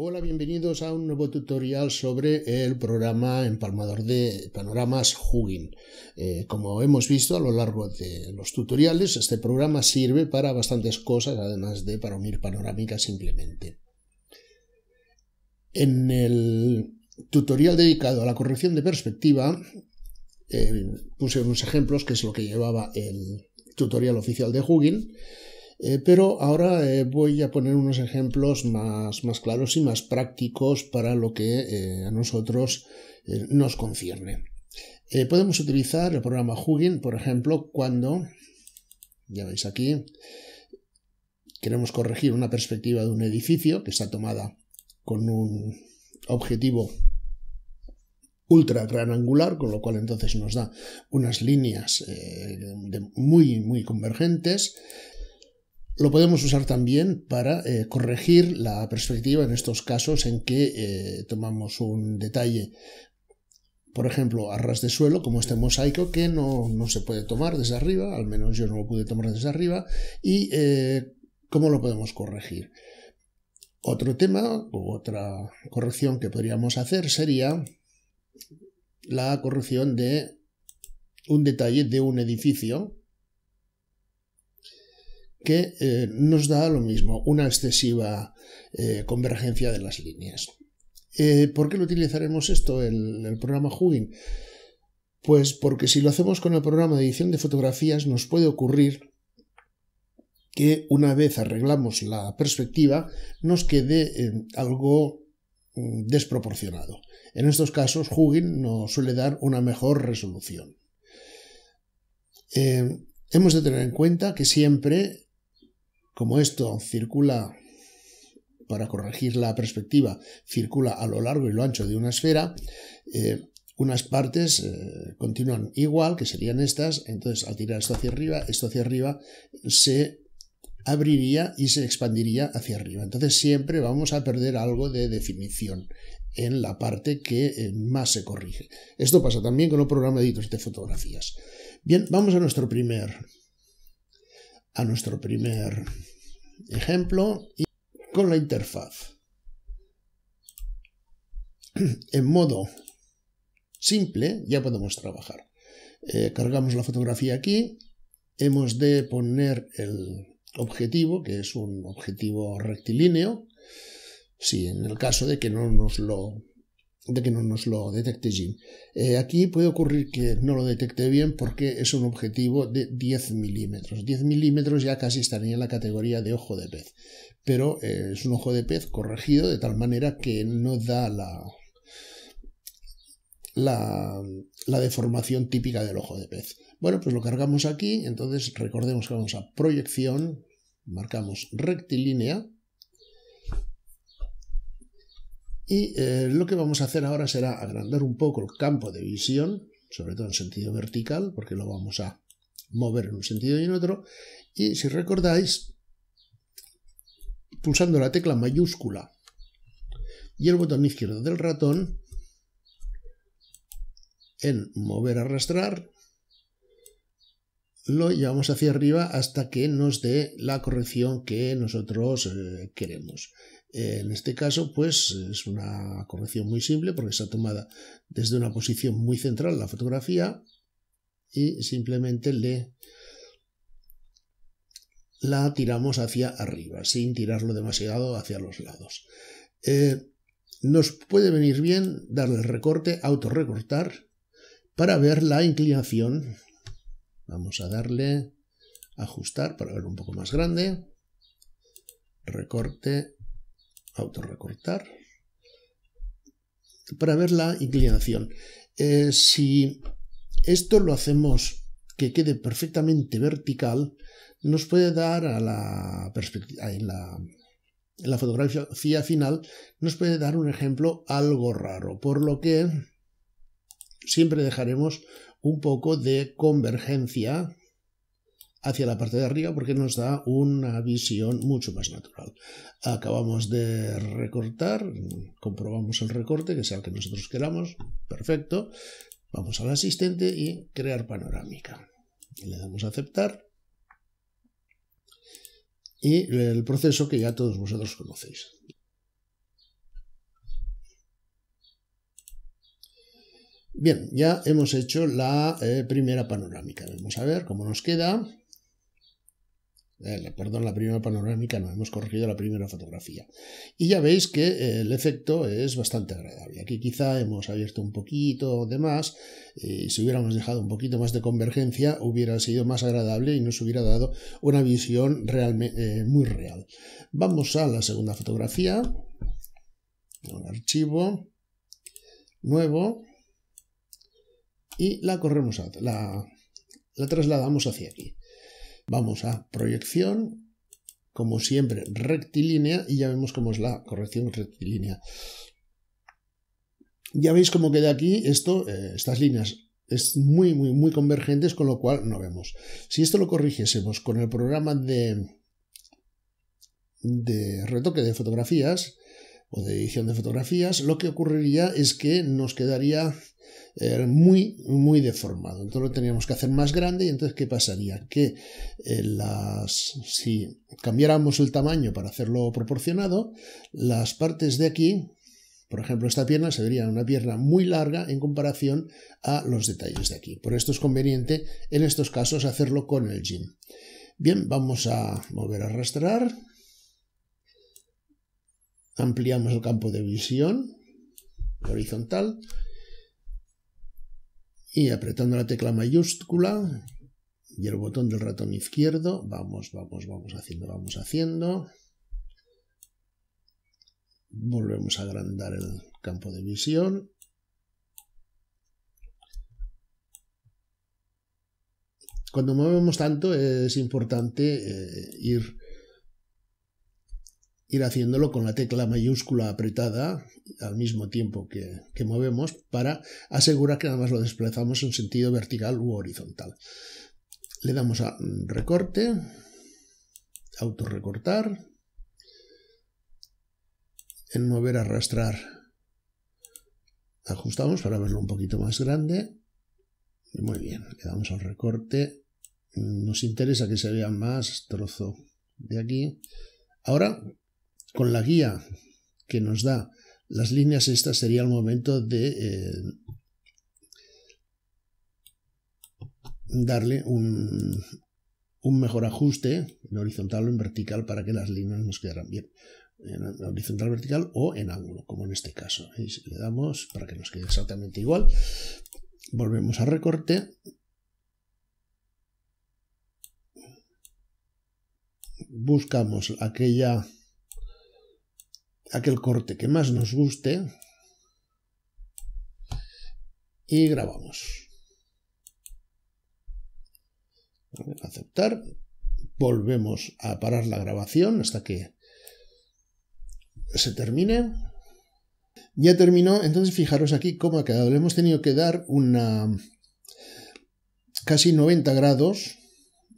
Hola, bienvenidos a un nuevo tutorial sobre el programa empalmador de panoramas Hugin. Eh, como hemos visto a lo largo de los tutoriales, este programa sirve para bastantes cosas, además de para unir panorámicas simplemente. En el tutorial dedicado a la corrección de perspectiva, eh, puse unos ejemplos, que es lo que llevaba el tutorial oficial de Hugin, eh, pero ahora eh, voy a poner unos ejemplos más, claros y más prácticos para lo que eh, a nosotros nos concierne. podemos utilizar el programa Hugin, por ejemplo, cuando, ya veis aquí, queremos corregir una perspectiva de un edificio que está tomada con un objetivo ultra gran angular, con lo cual entonces nos da unas líneas muy, muy convergentes. Lo podemos usar también para eh, corregir la perspectiva en estos casos en que eh, tomamos un detalle, por ejemplo, a ras de suelo, como este mosaico, que no, se puede tomar desde arriba, al menos yo no lo pude tomar desde arriba, y eh, cómo lo podemos corregir. Otro tema u otra corrección que podríamos hacer sería la corrección de un detalle de un edificio que eh, nos da lo mismo, una excesiva eh, convergencia de las líneas. Eh, ¿Por qué lo utilizaremos esto, en el programa Hugin? Pues porque si lo hacemos con el programa de edición de fotografías nos puede ocurrir que una vez arreglamos la perspectiva nos quede algo mm, desproporcionado. En estos casos, Hugin nos suele dar una mejor resolución. hemos de tener en cuenta que siempre como esto circula, para corregir la perspectiva, circula a lo largo y lo ancho de una esfera, eh, unas partes eh, continúan igual, que serían estas, entonces al tirar esto hacia arriba, esto hacia arriba, se abriría y se expandiría hacia arriba. Entonces siempre vamos a perder algo de definición en la parte que eh, más se corrige. Esto pasa también con un programa de de fotografías. Bien, vamos a nuestro primer a nuestro primer ejemplo y con la interfaz. En modo simple ya podemos trabajar. Eh, cargamos la fotografía aquí, hemos de poner el objetivo, que es un objetivo rectilíneo, si en el caso de que no nos lo de que no nos lo detecte Jim. Eh, aquí puede ocurrir que no lo detecte bien porque es un objetivo de 10 milímetros. 10 milímetros ya casi estaría en la categoría de ojo de pez, pero eh, es un ojo de pez corregido de tal manera que no da la, la, la deformación típica del ojo de pez. Bueno, pues lo cargamos aquí, entonces recordemos que vamos a proyección, marcamos rectilínea, Y eh, lo que vamos a hacer ahora será agrandar un poco el campo de visión, sobre todo en sentido vertical, porque lo vamos a mover en un sentido y en otro. Y si recordáis, pulsando la tecla mayúscula y el botón izquierdo del ratón, en mover arrastrar, lo llevamos hacia arriba hasta que nos dé la corrección que nosotros eh, queremos. Eh, en este caso, pues es una corrección muy simple porque está tomada desde una posición muy central la fotografía y simplemente le la tiramos hacia arriba, sin tirarlo demasiado hacia los lados. Eh, nos puede venir bien darle recorte, autorrecortar, para ver la inclinación. Vamos a darle ajustar para ver un poco más grande. Recorte, autorrecortar, para ver la inclinación. Eh, si esto lo hacemos que quede perfectamente vertical, nos puede dar a la la, en la fotografía final, nos puede dar un ejemplo algo raro, por lo que siempre dejaremos un poco de convergencia hacia la parte de arriba porque nos da una visión mucho más natural. Acabamos de recortar, comprobamos el recorte, que sea el que nosotros queramos, perfecto. Vamos al asistente y crear panorámica. Le damos a aceptar. Y el proceso que ya todos vosotros conocéis. Bien, ya hemos hecho la eh, primera panorámica. Vamos a ver cómo nos queda perdón, la primera panorámica, no, hemos corregido la primera fotografía. Y ya veis que eh, el efecto es bastante agradable. Aquí quizá hemos abierto un poquito de más, eh, y si hubiéramos dejado un poquito más de convergencia, hubiera sido más agradable y nos hubiera dado una visión realmente eh, muy real. Vamos a la segunda fotografía, un archivo nuevo, y la corremos, la trasladamos hacia aquí. Vamos a proyección, como siempre, rectilínea, y ya vemos cómo es la corrección rectilínea. Ya veis cómo queda aquí esto, eh, estas líneas es muy, muy, muy convergentes, con lo cual no vemos. Si esto lo corrigiésemos con el programa de, de retoque de fotografías o de edición de fotografías, lo que ocurriría es que nos quedaría muy, muy deformado. Entonces lo teníamos que hacer más grande y entonces ¿qué pasaría? Que eh, las, si cambiáramos el tamaño para hacerlo proporcionado, las partes de aquí, por ejemplo, esta pierna se vería una pierna muy larga en comparación a los detalles de aquí. Por esto es conveniente en estos casos hacerlo con el gym. Bien, vamos a mover, a arrastrar. Ampliamos el campo de visión horizontal y apretando la tecla mayúscula y el botón del ratón izquierdo, vamos, vamos, vamos haciendo, vamos haciendo. Volvemos a agrandar el campo de visión. Cuando movemos tanto es importante eh, ir ir haciéndolo con la tecla mayúscula apretada al mismo tiempo que, movemos para asegurar que nada más lo desplazamos en sentido vertical u horizontal. Le damos a recorte, autorrecortar, en mover arrastrar ajustamos para verlo un poquito más grande. Muy bien, le damos al recorte. Nos interesa que se vea más trozo de aquí. Ahora con la guía que nos da las líneas estas sería el momento de eh, darle un, mejor ajuste en horizontal o en vertical para que las líneas nos quedaran bien en horizontal vertical o en ángulo como en este caso le damos para que nos quede exactamente igual volvemos a recorte buscamos aquella aquel corte que más nos guste y grabamos. Aceptar. Volvemos a parar la grabación hasta que se termine. Ya terminó, entonces fijaros aquí cómo ha quedado. Le hemos tenido que dar una casi 90 grados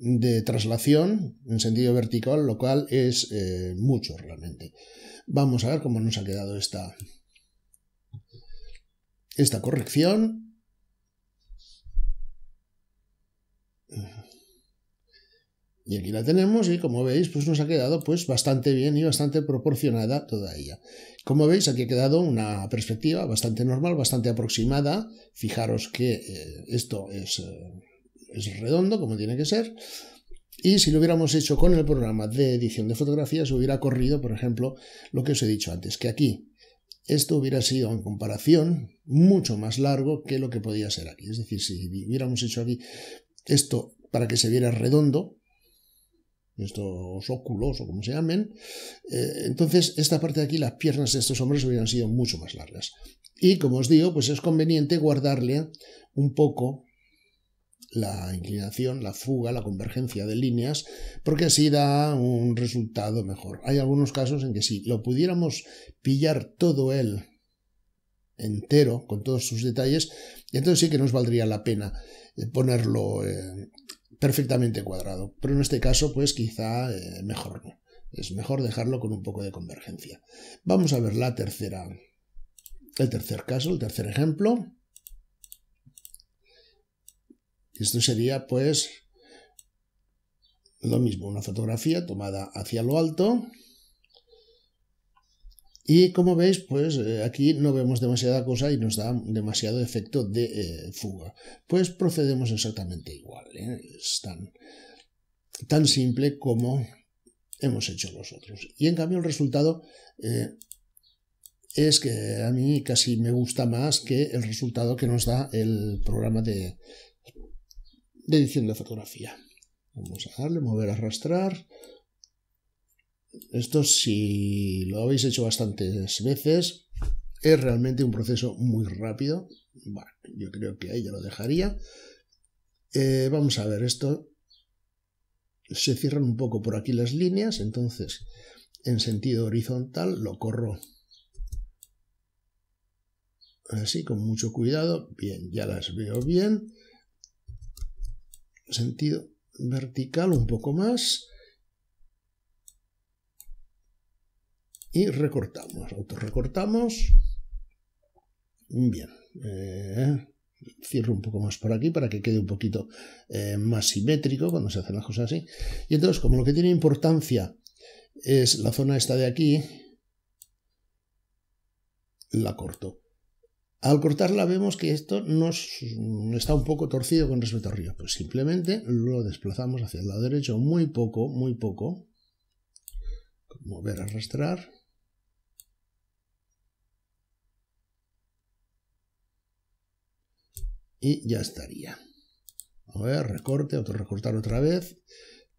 de traslación en sentido vertical, lo cual es eh, mucho realmente. Vamos a ver cómo nos ha quedado esta, esta corrección. Y aquí la tenemos y como veis pues nos ha quedado pues bastante bien y bastante proporcionada toda ella. Como veis aquí ha quedado una perspectiva bastante normal, bastante aproximada. Fijaros que eh, esto es... Eh, es redondo, como tiene que ser. Y si lo hubiéramos hecho con el programa de edición de fotografías, hubiera corrido, por ejemplo, lo que os he dicho antes, que aquí esto hubiera sido en comparación mucho más largo que lo que podía ser aquí. Es decir, si hubiéramos hecho aquí esto para que se viera redondo, estos óculos o como se llamen, eh, entonces esta parte de aquí, las piernas de estos hombres hubieran sido mucho más largas. Y como os digo, pues es conveniente guardarle un poco la inclinación, la fuga, la convergencia de líneas, porque así da un resultado mejor. Hay algunos casos en que si lo pudiéramos pillar todo él entero, con todos sus detalles, entonces sí que nos valdría la pena eh, ponerlo eh, perfectamente cuadrado. Pero en este caso, pues quizá eh, mejor no. Es mejor dejarlo con un poco de convergencia. Vamos a ver la tercera, el tercer caso, el tercer ejemplo. Esto sería pues lo mismo, una fotografía tomada hacia lo alto. Y como veis, pues eh, aquí no vemos demasiada cosa y nos da demasiado efecto de eh, fuga. Pues procedemos exactamente igual. ¿eh? Es tan, tan, simple como hemos hecho nosotros. Y en cambio el resultado es que a mí casi me gusta más que el resultado que nos da el programa de de edición de fotografía. Vamos a darle, mover, arrastrar. Esto si lo habéis hecho bastantes veces, es realmente un proceso muy rápido. yo creo que ahí ya lo dejaría. Eh, vamos a ver, esto se cierran un poco por aquí las líneas, entonces en sentido horizontal lo corro así con mucho cuidado. Bien, ya las veo bien sentido vertical un poco más y recortamos, recortamos Bien, eh, cierro un poco más por aquí para que quede un poquito eh, más simétrico cuando se hacen las cosas así. Y entonces, como lo que tiene importancia es la zona esta de aquí, la corto. Al cortarla vemos que esto nos está un poco torcido con respecto al río. Pues simplemente lo desplazamos hacia el lado derecho muy poco, muy poco. Mover, arrastrar. Y ya estaría. A ver, recorte, otro recortar otra vez.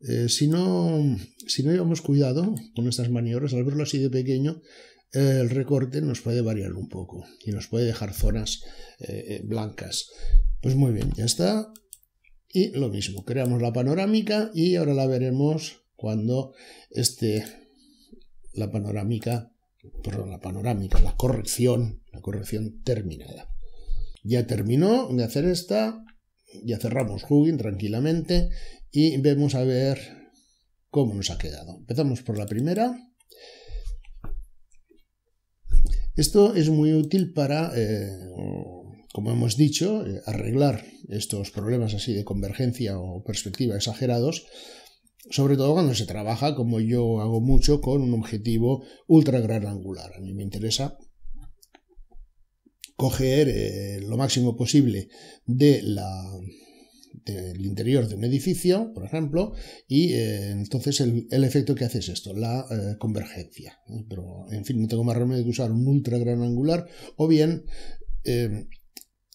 Eh, si, no, si no llevamos cuidado con estas maniobras, al verlo así de pequeño, el recorte nos puede variar un poco y nos puede dejar zonas eh, eh, blancas. Pues muy bien, ya está. Y lo mismo, creamos la panorámica y ahora la veremos cuando esté la panorámica, perdón, la panorámica, la corrección, la corrección terminada. Ya terminó de hacer esta, ya cerramos Hugging tranquilamente y vemos a ver cómo nos ha quedado. Empezamos por la primera esto es muy útil para, eh, como hemos dicho, eh, arreglar estos problemas así de convergencia o perspectiva exagerados, sobre todo cuando se trabaja, como yo hago mucho, con un objetivo ultra gran angular. A mí me interesa coger eh, lo máximo posible de la, del interior de un edificio, por ejemplo, y eh, entonces el, efecto que hace es esto, la eh, convergencia. Pero, en fin, no tengo más remedio que usar un ultra gran angular o bien eh,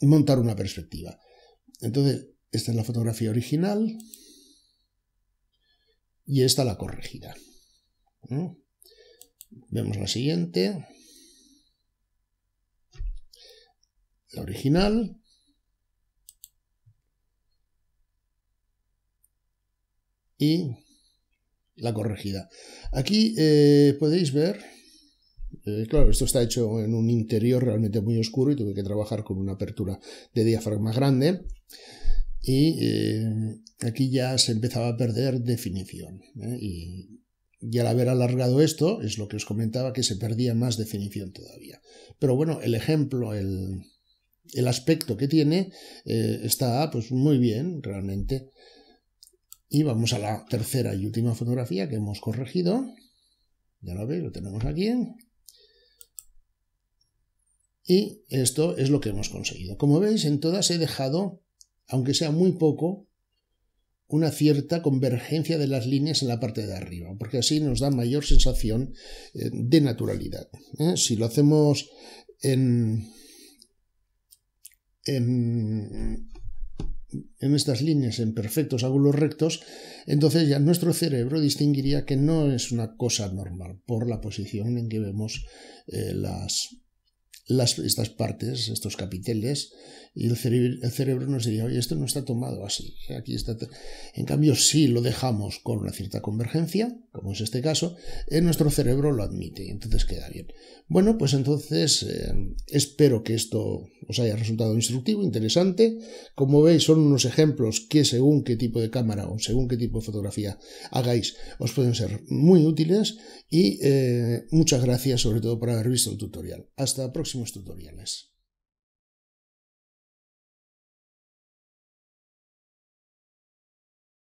montar una perspectiva. Entonces, esta es la fotografía original y esta la corregida. Vemos la siguiente. La original y la corregida. Aquí eh, podéis ver, eh, claro, esto está hecho en un interior realmente muy oscuro y tuve que trabajar con una apertura de diafragma grande y eh, aquí ya se empezaba a perder definición y, al haber alargado esto es lo que os comentaba que se perdía más definición todavía. Pero bueno, el ejemplo, el, el aspecto que tiene está pues muy bien realmente y vamos a la tercera y última fotografía que hemos corregido. Ya lo veis, lo tenemos aquí. Y esto es lo que hemos conseguido. Como veis, en todas he dejado, aunque sea muy poco, una cierta convergencia de las líneas en la parte de arriba, porque así nos da mayor sensación eh, de naturalidad. ¿eh? Si lo hacemos en en estas líneas en perfectos ángulos rectos, entonces ya nuestro cerebro distinguiría que no es una cosa normal por la posición en que vemos eh, las, estas partes, estos capiteles y el cerebro, nos diría, oye, esto no está tomado así, ¿eh? aquí está. En cambio, si lo dejamos con una cierta convergencia, como es este caso, eh, nuestro cerebro lo admite y entonces queda bien. Bueno, pues entonces eh, espero que esto os haya resultado instructivo, interesante. Como veis, son unos ejemplos que según qué tipo de cámara o según qué tipo de fotografía hagáis, os pueden ser muy útiles y muchas gracias sobre todo por haber visto el tutorial. Hasta próximos tutoriales.